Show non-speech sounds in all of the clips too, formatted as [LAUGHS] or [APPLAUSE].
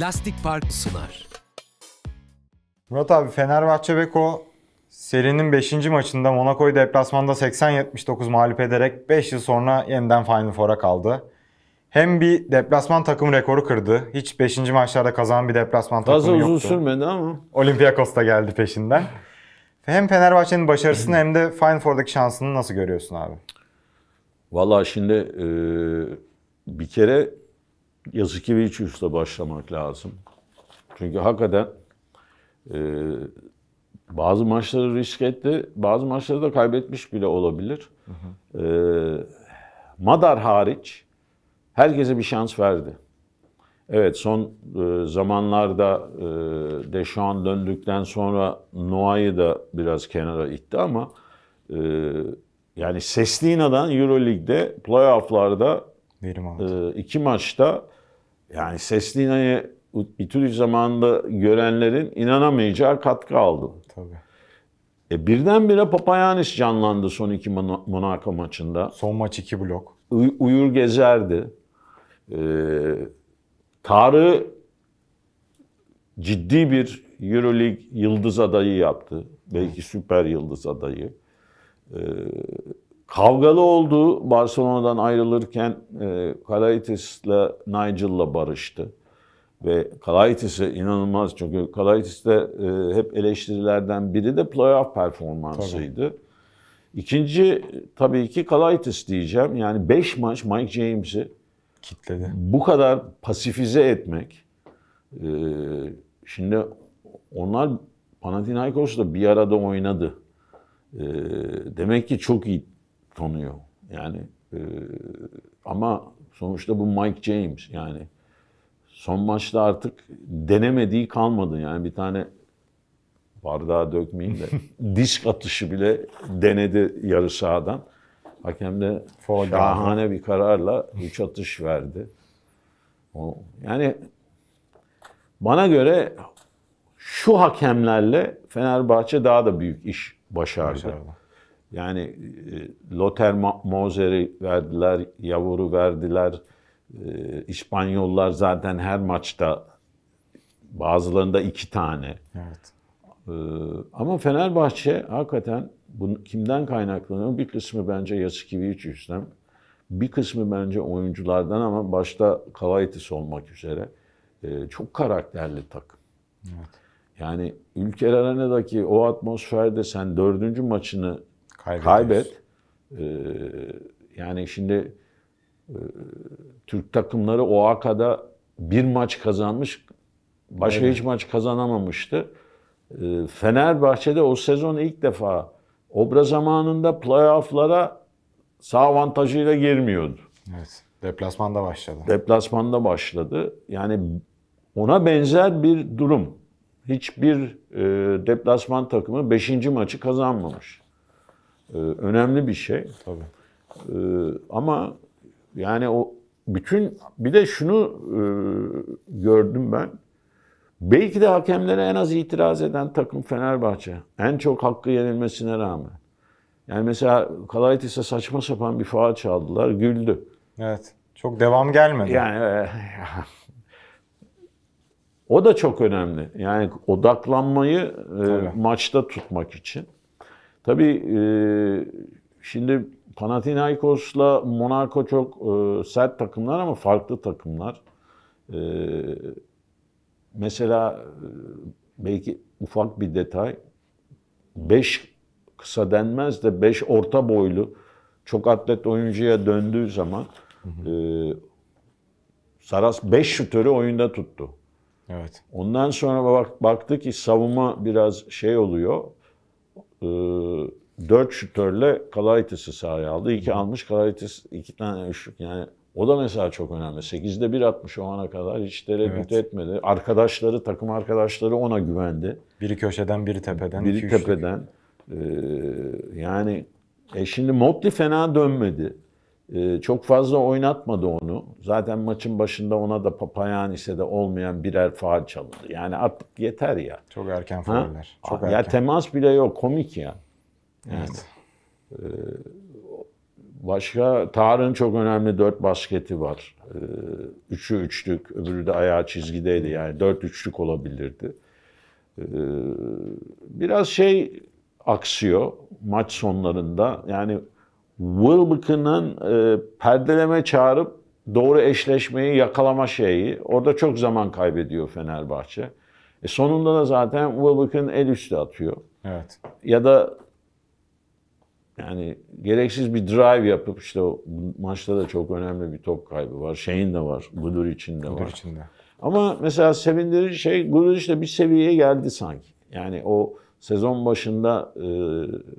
Lastik Park sunar. Murat abi Fenerbahçe Beko serinin 5. maçında Monaco'yu deplasmanda 80-79 mağlup ederek 5 yıl sonra yeniden Final Four'a kaldı. Hem bir deplasman takım rekoru kırdı. Hiç 5. maçlarda kazanan bir deplasman Fazla takımı yoktu. Fazla uzun sürmedi ama. Olympiakos da geldi peşinden. Hem Fenerbahçe'nin başarısını hem de Final Four'daki şansını nasıl görüyorsun abi? Vallahi şimdi e, bir kere yazık ve iç yüzle başlamak lazım. Çünkü hakikaten e, bazı maçları risk etti, bazı maçları da kaybetmiş bile olabilir. Hı hı. E, Madar hariç herkese bir şans verdi. Evet son e, zamanlarda e, Deşan döndükten sonra Noayı da biraz kenara itti ama e, yani Seslina'dan Euroleague'de playoff'larda e, iki maçta yani sesli İnan'ı İTÜ zamanında görenlerin inanamayacağı katkı aldı. Tabii. E birdenbire Papayanis canlandı son iki Monaco maçında. Son maç iki blok. U- uyur gezerdi. Ee, Tarı ciddi bir Euroleague yıldız adayı yaptı. Belki süper yıldız adayı. Ee, kavgalı oldu. Barcelona'dan ayrılırken e, Kalaitis'le Nigel'la barıştı. Ve Kalaitis'e inanılmaz çünkü Kalaitis'te e, hep eleştirilerden biri de playoff performansıydı. Tabii. İkinci tabii ki Kalaitis diyeceğim. Yani 5 maç Mike James'i kitledi. Bu kadar pasifize etmek. E, şimdi onlar Panathinaikos'la bir arada oynadı. E, demek ki çok iyi tanıyor. Yani e, ama sonuçta bu Mike James yani son maçta artık denemediği kalmadı. Yani bir tane bardağı dökmeyeyim de [LAUGHS] disk atışı bile denedi yarı sahadan. Hakem de şahane bir kararla üç atış verdi. O, yani bana göre şu hakemlerle Fenerbahçe daha da büyük iş başardı. başardı. Yani e, Lothar Moser'i verdiler, Yavur'u verdiler. E, İspanyollar zaten her maçta bazılarında iki tane. Evet. E, ama Fenerbahçe hakikaten bunu kimden kaynaklanıyor? Bir kısmı bence Yasukiviç yüzden. Bir kısmı bence oyunculardan ama başta Kalaitis olmak üzere. Çok karakterli takım. Evet. Yani ülkeler arenadaki o atmosferde sen dördüncü maçını Kaybet. Ee, yani şimdi e, Türk takımları OAKA'da bir maç kazanmış, başka evet. hiç maç kazanamamıştı. E, Fenerbahçe'de o sezon ilk defa Obra zamanında playoff'lara sağ avantajıyla girmiyordu. Evet. Deplasmanda başladı. Deplasmanda başladı. Yani ona benzer bir durum. Hiçbir e, deplasman takımı 5. maçı kazanmamış. Ee, önemli bir şey. Tabii. Ee, ama yani o bütün bir de şunu e, gördüm ben. Belki de hakemlere en az itiraz eden takım Fenerbahçe. En çok hakkı yenilmesine rağmen. Yani mesela Kalaitis'e saçma sapan bir faal çaldılar, güldü. Evet. Çok devam gelmedi. Yani e, [LAUGHS] o da çok önemli. Yani odaklanmayı e, maçta tutmak için. Tabii e, şimdi Panathinaikos'la Monaco çok e, sert takımlar ama farklı takımlar. E, mesela belki ufak bir detay. 5 kısa denmez de 5 orta boylu çok atlet oyuncuya döndüğü zaman hı hı. Saras 5 şutörü oyunda tuttu. Evet. Ondan sonra bak, baktı ki savunma biraz şey oluyor. Ee, dört şütörle Kalaitis'i sahaya aldı. İki Hı. almış Kalaitis iki tane üçlük. Yani o da mesela çok önemli. 8'de 1.60 o ana kadar hiç tereddüt evet. etmedi. Arkadaşları, takım arkadaşları ona güvendi. Biri köşeden, biri tepeden. Biri tepeden. Ee, yani e şimdi Motley fena dönmedi. Ee, çok fazla oynatmadı onu. Zaten maçın başında ona da papayan ise de olmayan birer faal çalındı. Yani artık yeter ya. Çok erken fauller. Çok erken. Ya temas bile yok. Komik ya. Yani. Evet. E, başka Tarın çok önemli dört basketi var. E, üçü üçlük, öbürü de ayağı çizgideydi. Yani dört üçlük olabilirdi. E, biraz şey aksıyor maç sonlarında. Yani Wilbekin'in e, perdeleme çağırıp doğru eşleşmeyi yakalama şeyi. Orada çok zaman kaybediyor Fenerbahçe. E sonunda da zaten Wilbekin el üstü atıyor. Evet. Ya da yani gereksiz bir drive yapıp işte o maçta da çok önemli bir top kaybı var. Şeyin de var. Gudur için de var. Gudur için Ama mesela sevindirici şey Gudur işte bir seviyeye geldi sanki. Yani o sezon başında e,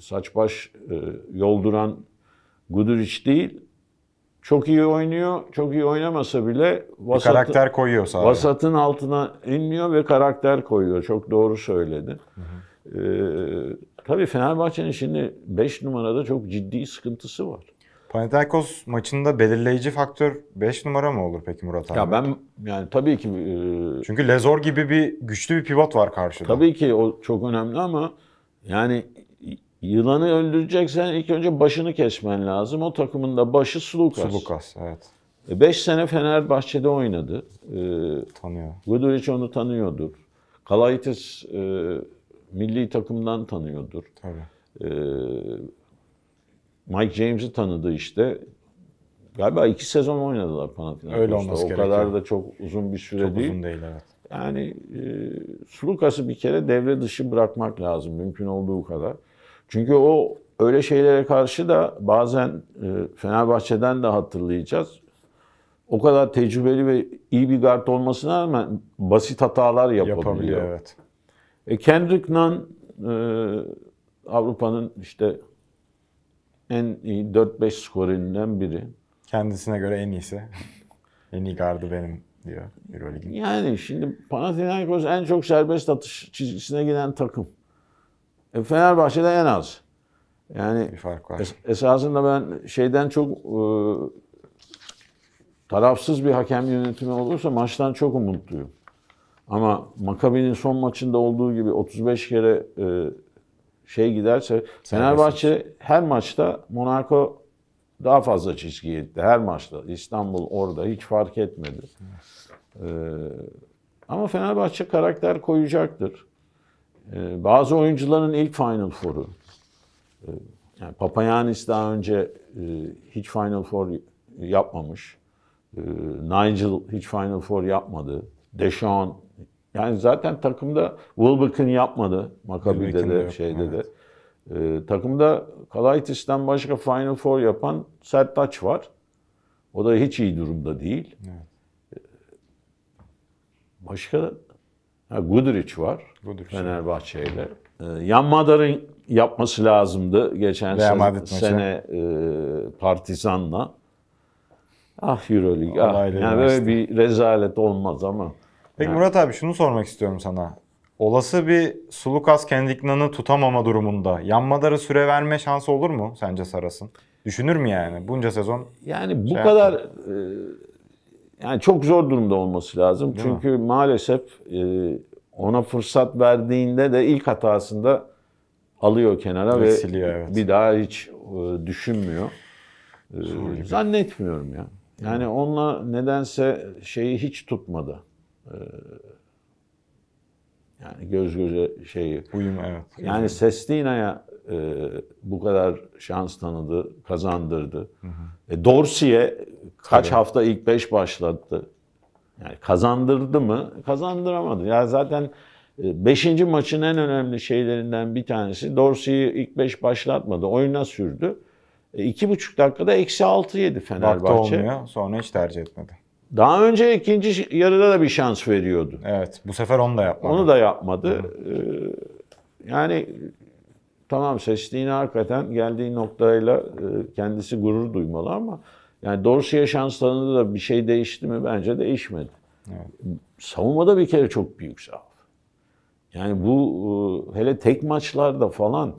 saç baş e, yolduran Guduric değil. Çok iyi oynuyor. Çok iyi oynamasa bile vasatı, karakter koyuyor sahaya. Vasatın altına inmiyor ve karakter koyuyor. Çok doğru söyledi. Hı hı. Ee, tabii Fenerbahçe'nin şimdi 5 numarada çok ciddi sıkıntısı var. Panathinaikos maçında belirleyici faktör 5 numara mı olur peki Murat abi? Ya ben yani tabii ki... E, Çünkü Lezor gibi bir güçlü bir pivot var karşıda. Tabii ki o çok önemli ama yani Yılanı öldüreceksen ilk önce başını kesmen lazım. O takımın da başı Sulukas. Sulukas evet. 5 e, sene Fenerbahçe'de oynadı. E, Tanıyor. Guduric onu tanıyordur. Kalaitis e, milli takımdan tanıyordur. Tabii. E, Mike James'i tanıdı işte. Galiba iki sezon oynadılar Panathinaikos'ta. Öyle olması O gerekiyor. kadar da çok uzun bir süre çok değil. Çok uzun değil evet. Yani e, Sulukas'ı bir kere devre dışı bırakmak lazım mümkün olduğu kadar. Çünkü o öyle şeylere karşı da bazen e, Fenerbahçe'den de hatırlayacağız. O kadar tecrübeli ve iyi bir guard olmasına rağmen basit hatalar yapabiliyor. Yapabiliyor evet. E Kendrick Nunn e, Avrupa'nın işte en iyi 4-5 skorerinden biri. Kendisine göre en iyisi. [LAUGHS] en iyi gardı benim diyor Euroleague'in. Yani şimdi Panathinaikos en çok serbest atış çizgisine giden takım. E, Fenerbahçe'de en az. Yani bir fark var. Es- esasında ben şeyden çok e, tarafsız bir hakem yönetimi olursa maçtan çok umutluyum. Ama Makabi'nin son maçında olduğu gibi 35 kere e, şey giderse Fenerbahçe her maçta Monaco daha fazla çizgiye gitti. Her maçta İstanbul orada hiç fark etmedi. Ee, ama Fenerbahçe karakter koyacaktır. Ee, bazı oyuncuların ilk Final Four'u, e, yani Papayanis daha önce e, hiç Final Four yapmamış. E, Nigel hiç Final Four yapmadı. Deshaun yani zaten takımda Wilbekin yapmadı. Maccabi'de de şeyde evet. de. Ee, takımda Kalaitis'ten başka Final Four yapan Sertaç var. O da hiç iyi durumda değil. Evet. Başka Ha, Guduric var Guduric. Fenerbahçe ile. Ee, Yan Madar'ın yapması lazımdı geçen sene, Madrid sene e, Partizan'la. Ah Euroleague. Ah. Yani Allah'ıyla böyle bir rezalet olmaz ama. Peki Yani. Murat abi şunu sormak istiyorum sana. Olası bir Sulukas Kendiknan'ı tutamama durumunda yanmadarı süre verme şansı olur mu sence Saras'ın? Düşünür mü yani bunca sezon? Yani bu Şey kadar e, yani çok zor durumda olması lazım. Değil Çünkü mi? maalesef e, ona fırsat verdiğinde de ilk hatasında alıyor kenara ve, ve evet. bir daha hiç e, düşünmüyor. E, zannetmiyorum ya. Yani onunla nedense şeyi hiç tutmadı. E, yani göz göze şeyi. Uyum evet. Yani Sestina'ya e, bu kadar şans tanıdı, kazandırdı. Hı hı. E, Dorsey'e Kaç Tabii. hafta ilk beş başlattı. Yani kazandırdı mı? Kazandıramadı. Ya zaten e, beşinci maçın en önemli şeylerinden bir tanesi Dorsey'i ilk beş başlatmadı. Oyuna sürdü. E, iki buçuk dakikada eksi altı yedi Fenerbahçe. Baktı olmuyor. Sonra hiç tercih etmedi. Daha önce ikinci yarıda da bir şans veriyordu. Evet. Bu sefer onu da yapmadı. Onu da yapmadı. Ee, yani tamam seçtiğini hakikaten geldiği noktayla e, kendisi gurur duymalı ama yani Dorsey'e şans tanıdı da bir şey değişti mi? Bence değişmedi. Evet. Savunmada bir kere çok büyük zaaf. Yani bu e, hele tek maçlarda falan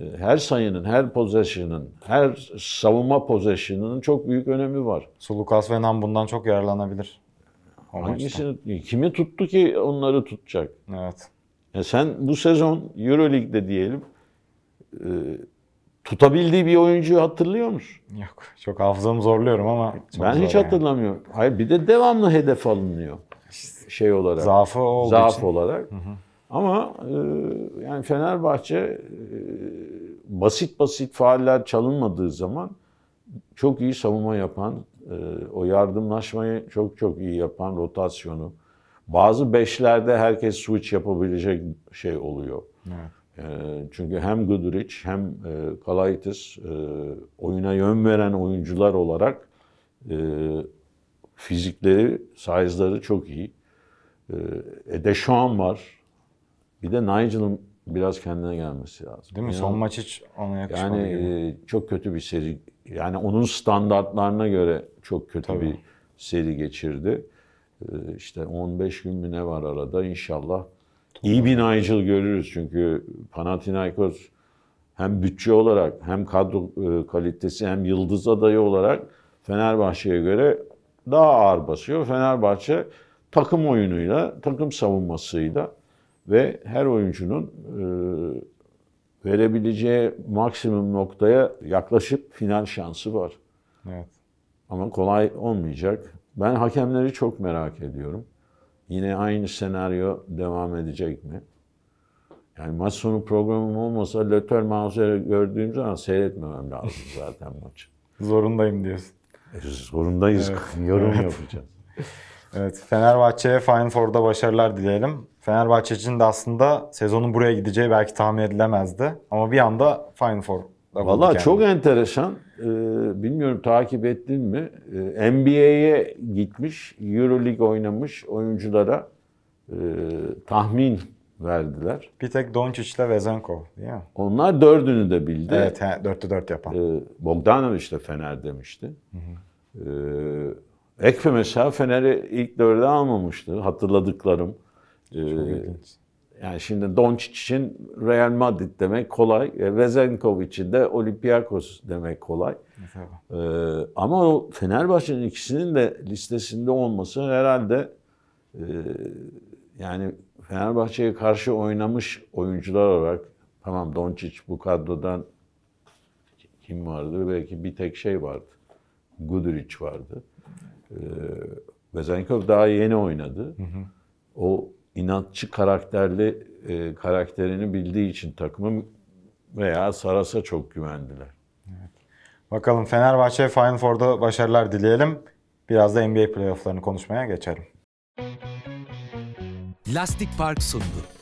e, her sayının, her pozesyonun, her savunma pozesyonunun çok büyük önemi var. Sulukas ve Nam bundan çok yararlanabilir. Hangisini, kimi tuttu ki onları tutacak? Evet. Ya e sen bu sezon Euroleague'de diyelim tutabildiği bir oyuncuyu hatırlıyor musun? Yok. Çok hafızamı zorluyorum ama ben zor hiç yani. hatırlamıyorum. Hayır bir de devamlı hedef alınıyor şey olarak. Zaafı olduğu Zaaf için. olarak. Hı hı. Ama e, yani Fenerbahçe e, basit basit faaller çalınmadığı zaman çok iyi savunma yapan, e, o yardımlaşmayı çok çok iyi yapan rotasyonu. Bazı beşlerde herkes switch yapabilecek şey oluyor. Evet. Ee, çünkü hem Guduric hem e, Kalaitis e, oyuna yön veren oyuncular olarak e, fizikleri, size'ları çok iyi. E de şu var. Bir de Nigel'ın biraz kendine gelmesi lazım. Değil mi? Yani, Son maç hiç ona yakışmadı Yani gibi. çok kötü bir seri. Yani onun standartlarına göre çok kötü Tabii. bir seri geçirdi. İşte 15 gün mü ne var arada inşallah İyi binaycıl görürüz çünkü Panathinaikos hem bütçe olarak hem kadro e, kalitesi hem yıldız adayı olarak Fenerbahçe'ye göre daha ağır basıyor. Fenerbahçe takım oyunuyla, takım savunmasıyla ve her oyuncunun e, verebileceği maksimum noktaya yaklaşıp final şansı var. Evet. Ama kolay olmayacak. Ben hakemleri çok merak ediyorum. Yine aynı senaryo devam edecek mi? Yani maç sonu programım olmasa lötör Mauser'i gördüğüm zaman seyretmemem lazım [LAUGHS] zaten maçı. Zorundayım diyorsun. E, zorundayız. Evet. [LAUGHS] Yorum evet. yapacağız. evet, Fenerbahçe'ye Final Four'da başarılar dileyelim. Fenerbahçe için de aslında sezonun buraya gideceği belki tahmin edilemezdi. Ama bir anda Final Four Valla çok enteresan. Ee, bilmiyorum takip ettin mi? Ee, NBA'ye gitmiş, Euroleague oynamış oyunculara e, tahmin verdiler. Bir tek Doncic'le Vezenkov değil Onlar dördünü de bildi. Evet, he, dörtte dört yapan. Ee, Bogdanovic de Fener demişti. Hı Ee, Ekfe mesela Fener'i ilk dörde almamıştı. Hatırladıklarım. ee, ilginç. Yani şimdi Doncic için Real Madrid demek kolay. E, Vezenkovic için de Olympiakos demek kolay. Ee, ama o Fenerbahçe'nin ikisinin de listesinde olması herhalde e, yani Fenerbahçe'ye karşı oynamış oyuncular olarak tamam Doncic bu kadrodan kim vardı? Belki bir tek şey vardı. Guduric vardı. Ee, Vezenkov daha yeni oynadı. Hı hı. O inatçı karakterli e, karakterini bildiği için takımı veya Saras'a çok güvendiler. Evet. Bakalım Fenerbahçe Final Four'da başarılar dileyelim. Biraz da NBA playofflarını konuşmaya geçelim. Lastik Park sundu.